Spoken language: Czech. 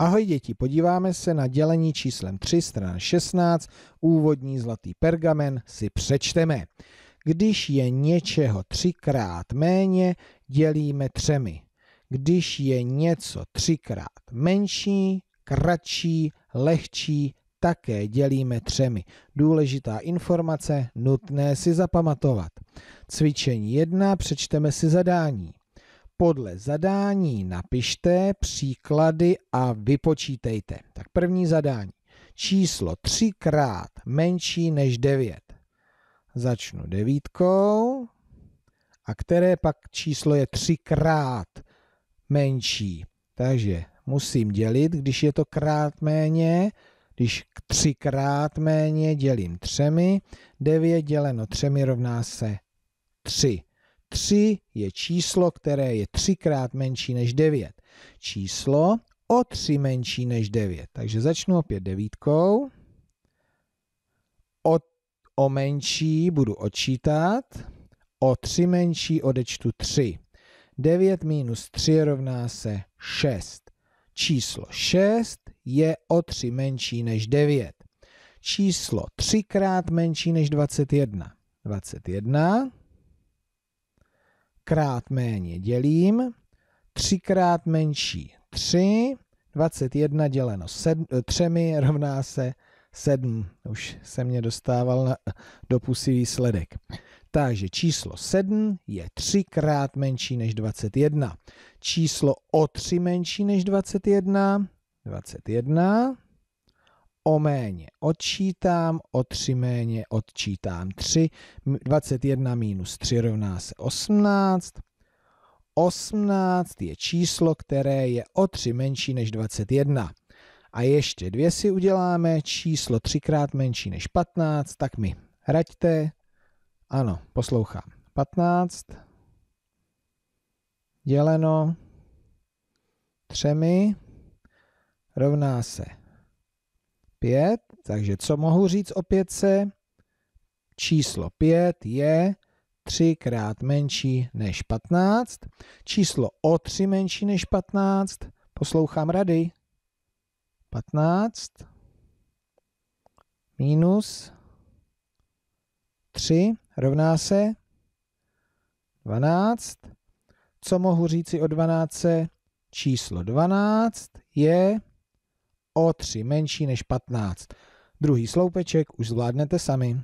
Ahoj děti, podíváme se na dělení číslem 3, strana 16, úvodní zlatý pergamen si přečteme. Když je něčeho třikrát méně, dělíme třemi. Když je něco třikrát menší, kratší, lehčí, také dělíme třemi. Důležitá informace, nutné si zapamatovat. Cvičení 1, přečteme si zadání podle zadání napište příklady a vypočítejte. Tak první zadání. Číslo třikrát menší než 9. Začnu devítkou. A které pak číslo je třikrát menší? Takže musím dělit, když je to krát méně, když třikrát méně dělím třemi, 9 děleno třemi rovná se 3. 3 je číslo, které je třikrát menší než 9. Číslo o 3 menší než 9. Takže začnu opět devítkou. O, o menší budu odčítat. O 3 menší odečtu 3. 9 minus 3 rovná se 6. Číslo 6 je o 3 menší než 9. Číslo 3 krát menší než 21. 21 krát méně dělím, 3krát menší 3, 21 děleno 7, 3 eh, rovná se 7. Už se mě dostával na, do výsledek. Takže číslo 7 je 3krát menší než 21. Číslo o 3 menší než 21, 21, o méně odčítám, o 3 méně odčítám 3, 21 minus 3 rovná se 18, 18 je číslo, které je o 3 menší než 21. A ještě dvě si uděláme, číslo 3 krát menší než 15, tak mi hraďte. Ano, poslouchám. 15 děleno třemi rovná se 5, takže co mohu říct o 5? Číslo 5 je 3 krát menší než 15, číslo o 3 menší než 15, poslouchám rady, 15 minus 3 rovná se 12. Co mohu říci o 12? Číslo 12 je O3 menší než 15. Druhý sloupeček už zvládnete sami.